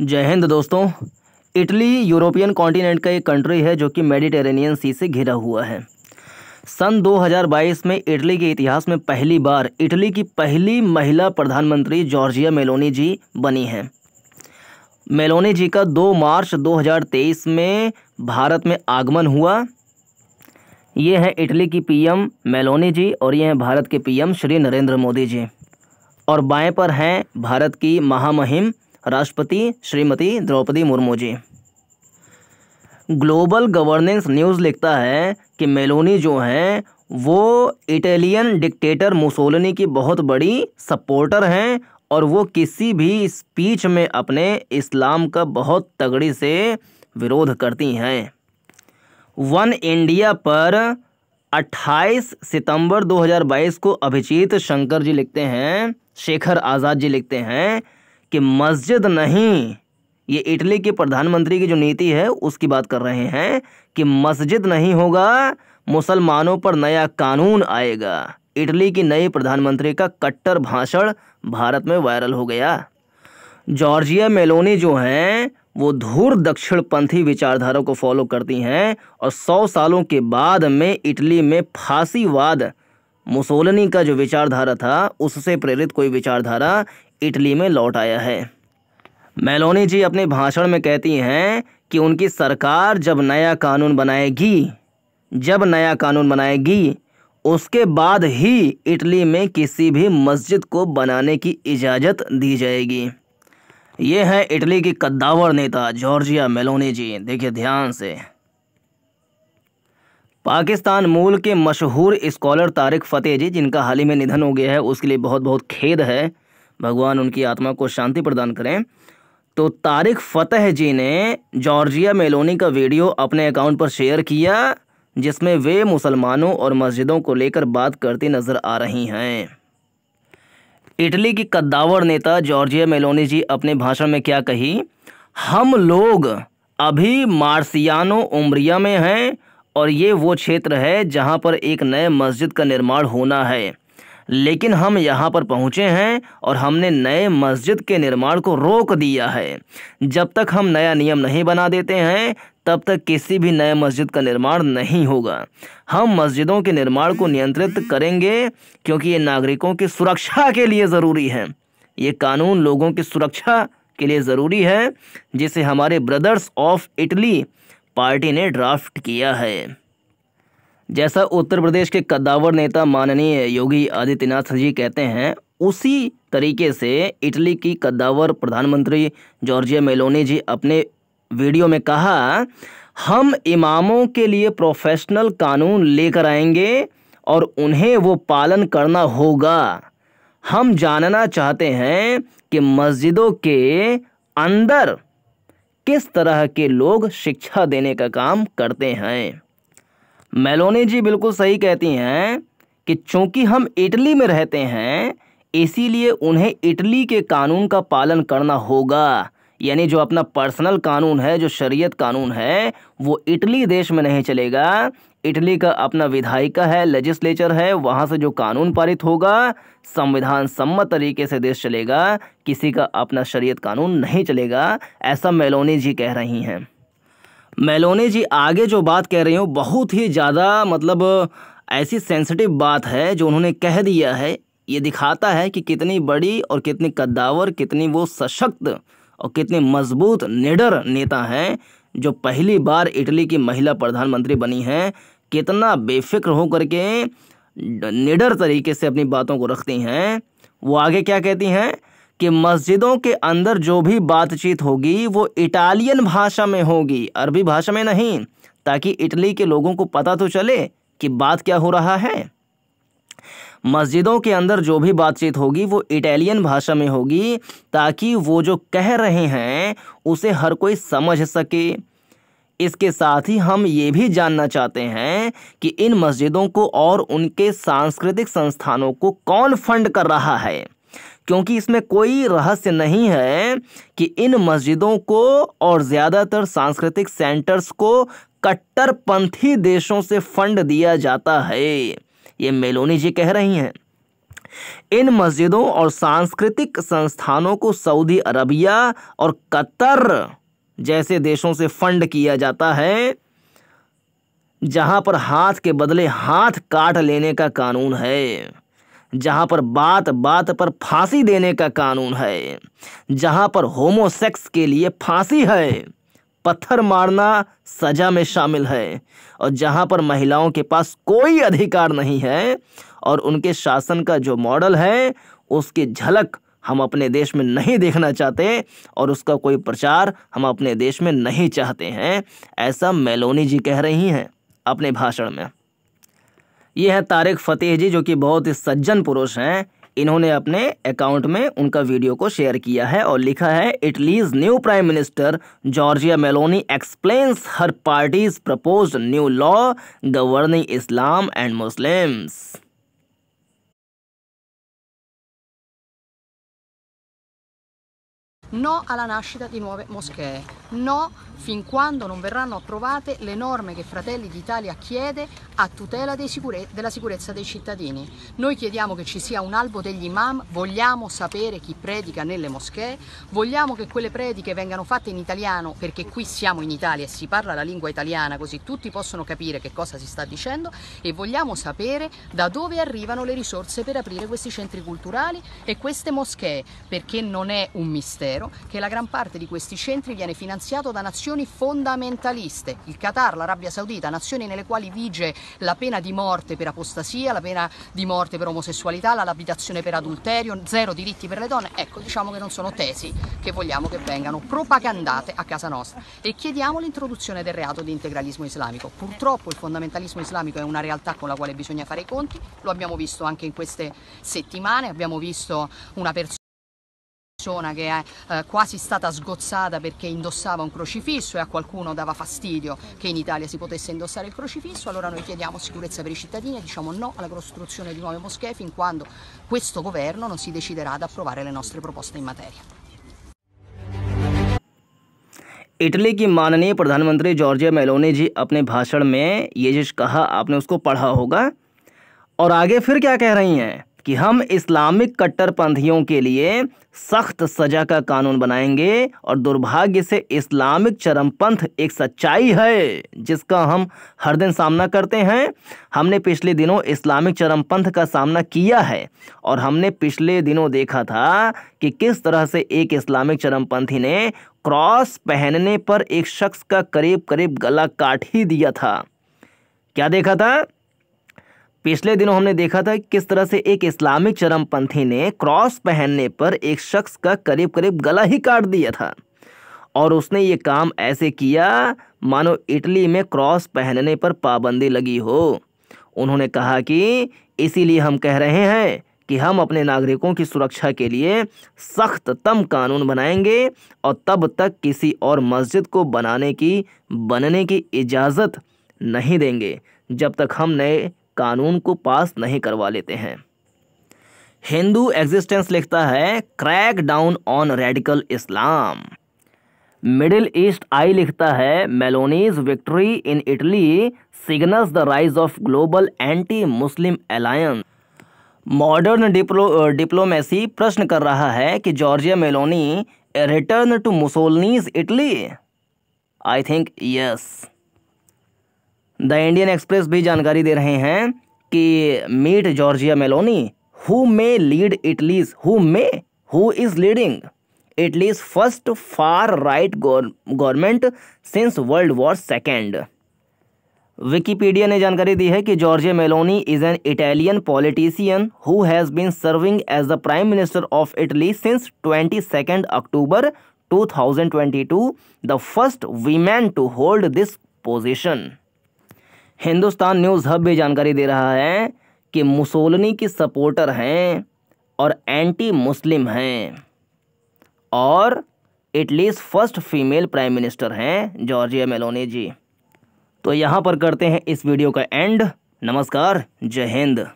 जय हिंद दोस्तों Italy European continent का एक कंट्री है जो कि मेडिटेरेनियन सी से घिरा हुआ है सन 2022 में इटली के इतिहास में पहली बार इटली की पहली महिला प्रधानमंत्री जॉर्जिया मेलोनी जी बनी हैं मेलोनी जी का 2 मार्च 2023 में भारत में आगमन हुआ ये हैं इटली की पीएम मेलोनी जी और ये हैं भारत के पीएम श्री नरेंद्र मोदी जी और बाएं पर हैं भारत की महामहिम राष्ट्रपति Shrimati Draupadi Murmu ji global governance news लिखता है कि मेलोनी जो हैं वो इटालियन डिक्टेटर मुसोलिनी की बहुत बड़ी सपोर्टर हैं और वो किसी भी स्पीच में अपने इस्लाम का बहुत तगड़ी से विरोध करती हैं वन इंडिया पर 28 सितंबर 2022 को अभिजीत शंकर जी लिखते हैं शेखर आज़ाद जी लिखते हैं कि मस्जिद नहीं ये इटली के प्रधानमंत्री की जो नीति है उसकी बात कर रहे हैं कि मस्जिद नहीं होगा मुसलमानों पर नया कानून आएगा इटली की नई प्रधानमंत्री का कट्टर भाषण भारत में वायरल हो गया जॉर्जिया मेलोनी जो हैं वो धूर दक्षिणपंथी विचारधारा को फॉलो करती हैं और सौ सालों के बाद में इटली में फांसीवाद मुसोलनी का जो विचारधारा था उससे प्रेरित कोई विचारधारा इटली में लौट आया है मेलोनी जी अपने भाषण में कहती हैं कि उनकी सरकार जब नया कानून बनाएगी जब नया कानून बनाएगी उसके बाद ही इटली में किसी भी मस्जिद को बनाने की इजाज़त दी जाएगी ये है इटली की कद्दावर नेता जॉर्जिया मेलोनी जी देखिए ध्यान से पाकिस्तान मूल के मशहूर स्कॉलर तारिक फ़तेह जी जिनका हाल ही में निधन हो गया है उसके लिए बहुत बहुत खेद है भगवान उनकी आत्मा को शांति प्रदान करें तो तारिक फ़तेह जी ने जॉर्जिया मेलोनी का वीडियो अपने अकाउंट पर शेयर किया जिसमें वे मुसलमानों और मस्जिदों को लेकर बात करती नज़र आ रही हैं इटली की कद्दावर नेता जॉर्जिया मेलोनी जी अपने भाषण में क्या कही हम लोग अभी मार्सियानो उम्रिया में हैं और ये वो क्षेत्र है जहाँ पर एक नए मस्जिद का निर्माण होना है लेकिन हम यहाँ पर पहुँचे हैं और हमने नए मस्जिद के निर्माण को रोक दिया है जब तक हम नया नियम नहीं बना देते हैं तब तक किसी भी नए मस्जिद का निर्माण नहीं होगा हम मस्जिदों के निर्माण को नियंत्रित करेंगे क्योंकि ये नागरिकों की सुरक्षा के लिए ज़रूरी है ये कानून लोगों की सुरक्षा के लिए ज़रूरी है जिसे हमारे ब्रदर्स ऑफ इटली पार्टी ने ड्राफ्ट किया है जैसा उत्तर प्रदेश के कद्दावर नेता माननीय योगी आदित्यनाथ जी कहते हैं उसी तरीके से इटली की कद्दावर प्रधानमंत्री जॉर्जिया मेलोनी जी अपने वीडियो में कहा हम इमामों के लिए प्रोफेशनल कानून लेकर आएंगे और उन्हें वो पालन करना होगा हम जानना चाहते हैं कि मस्जिदों के अंदर किस तरह के लोग शिक्षा देने का काम करते हैं मेलोनी जी बिल्कुल सही कहती हैं कि चूंकि हम इटली में रहते हैं इसीलिए उन्हें इटली के कानून का पालन करना होगा यानी जो अपना पर्सनल कानून है जो शरीयत कानून है वो इटली देश में नहीं चलेगा इटली का अपना विधायिका है लेजिस्लेचर है वहाँ से जो कानून पारित होगा संविधान सम्मत तरीके से देश चलेगा किसी का अपना शरीयत कानून नहीं चलेगा ऐसा मेलोनी जी कह रही हैं मेलोने जी आगे जो बात कह रही हूँ बहुत ही ज़्यादा मतलब ऐसी सेंसिटिव बात है जो उन्होंने कह दिया है ये दिखाता है कि कितनी बड़ी और कितनी कद्दावर कितनी वो सशक्त और कितने मजबूत निडर नेता हैं जो पहली बार इटली की महिला प्रधानमंत्री बनी हैं कितना बेफिक्र हो करके निडर तरीके से अपनी बातों को रखती हैं वो आगे क्या कहती हैं कि मस्जिदों के अंदर जो भी बातचीत होगी वो इटालियन भाषा में होगी अरबी भाषा में नहीं ताकि इटली के लोगों को पता तो चले कि बात क्या हो रहा है मस्जिदों के अंदर जो भी बातचीत होगी वो इटालियन भाषा में होगी ताकि वो जो कह रहे हैं उसे हर कोई समझ सके इसके साथ ही हम ये भी जानना चाहते हैं कि इन मस्जिदों को और उनके सांस्कृतिक संस्थानों को कौन फंड कर रहा है क्योंकि इसमें कोई रहस्य नहीं है कि इन मस्जिदों को और ज़्यादातर सांस्कृतिक सेंटर्स को कट्टरपंथी देशों से फंड दिया जाता है ये मेलोनी जी कह रही हैं इन मस्जिदों और सांस्कृतिक संस्थानों को सऊदी अरबिया और कतर जैसे देशों से फंड किया जाता है जहां पर हाथ के बदले हाथ काट लेने का कानून है जहां पर बात बात पर फांसी देने का कानून है जहां पर होमोसेक्स के लिए फांसी है पत्थर मारना सजा में शामिल है और जहां पर महिलाओं के पास कोई अधिकार नहीं है और उनके शासन का जो मॉडल है उसकी झलक हम अपने देश में नहीं देखना चाहते और उसका कोई प्रचार हम अपने देश में नहीं चाहते हैं ऐसा मेलोनी जी कह रही हैं अपने भाषण में ये है तारिक फ़तेह जी जो कि बहुत ही सज्जन पुरुष हैं इन्होंने अपने अकाउंट में उनका वीडियो को शेयर किया है और लिखा है Italy's new prime minister Giorgia Meloni explains her party's propose new law governing Islam and Muslims no alla nascita di nuove moschee, no fin quando non verranno approvate le norme che Fratelli d'Italia chiede a tutela sicure della sicurezza dei cittadini. Noi chiediamo che ci sia un albo degli imam, vogliamo sapere chi predica nelle moschee, vogliamo che quelle prediche vengano fatte in italiano perché qui siamo in Italia e si parla la lingua italiana così tutti possono capire che cosa si sta dicendo e vogliamo sapere da dove arrivano le risorse per aprire questi centri culturali e queste moschee perché non è un mistero vero che la gran parte di questi centri viene finanziato da nazioni fondamentaliste, il Qatar, l'Arabia Saudita, nazioni nelle quali vige la pena di morte per apostasia, la pena di morte per omosessualità, la labitazione per adulterio, zero diritti per le donne. Ecco, diciamo che non sono tesi che vogliamo che vengano propagandate a casa nostra e chiediamo l'introduzione del reato di integralismo islamico. Purtroppo il fondamentalismo islamico è una realtà con la quale bisogna fare i conti, lo abbiamo visto anche in queste settimane, abbiamo visto una persona persona che è eh, quasi stata sgozzata perché indossava un crocifisso e a qualcuno dava fastidio che in Italia si potesse indossare il crocifisso, allora noi chiediamo sicurezza per i cittadini e diciamo no alla costruzione di nuove moschee fin quando questo governo non si deciderà ad approvare le nostre proposte in materia. Italy की माननीय प्रधानमंत्री Georgia Meloni जी अपने भाषण में ये जो कहा आपने उसको पढ़ा होगा और आगे फिर क्या कह रही हैं कि हम इस्लामिक कट्टरपंथियों के लिए सख्त सजा का कानून बनाएंगे और दुर्भाग्य से इस्लामिक चरमपंथ एक सच्चाई है जिसका हम हर दिन सामना करते हैं हमने पिछले दिनों इस्लामिक चरमपंथ का सामना किया है और हमने पिछले दिनों देखा था कि किस तरह से एक इस्लामिक चरमपंथी ने क्रॉस पहनने पर एक शख्स का करीब करीब गला काट ही दिया था क्या देखा था पिछले दिनों हमने देखा था किस तरह से एक इस्लामिक चरमपंथी ने क्रॉस पहनने पर एक शख्स का करीब करीब गला ही काट दिया था और उसने ये काम ऐसे किया मानो इटली में क्रॉस पहनने पर पाबंदी लगी हो उन्होंने कहा कि इसीलिए हम कह रहे हैं कि हम अपने नागरिकों की सुरक्षा के लिए सख्त तम कानून बनाएंगे और तब तक किसी और मस्जिद को बनाने की बनने की इजाज़त नहीं देंगे जब तक हम नए कानून को पास नहीं करवा लेते हैं हिंदू एग्जिस्टेंस लिखता है crack down on radical Islam Middle East eye लिखता है Meloni's victory in Italy signals the rise of global anti Muslim alliance modern diplo diplomacy प्रश्न कर रहा है कि Giorgia Meloni return to Mussolini's Italy I think yes the Indian Express भी जानकारी दे रहे हैं कि meet Giorgia Meloni who may lead Italy's who may who is leading Italy's first far right government since world war second Wikipedia ने जानकारी दी है कि Giorgia Meloni is an Italian politician who has been serving as the prime minister of Italy since twenty second October two thousand twenty two the first women to hold this position Hindustan news hub भी जानकारी दे रहा है कि Mussolini की supporter हैं और anti Muslim हैं और Italy's first female prime minister हैं जॉर्जिया मेलोनी जी तो यहाँ पर करते हैं इस वीडियो का एंड नमस्कार जय हिंद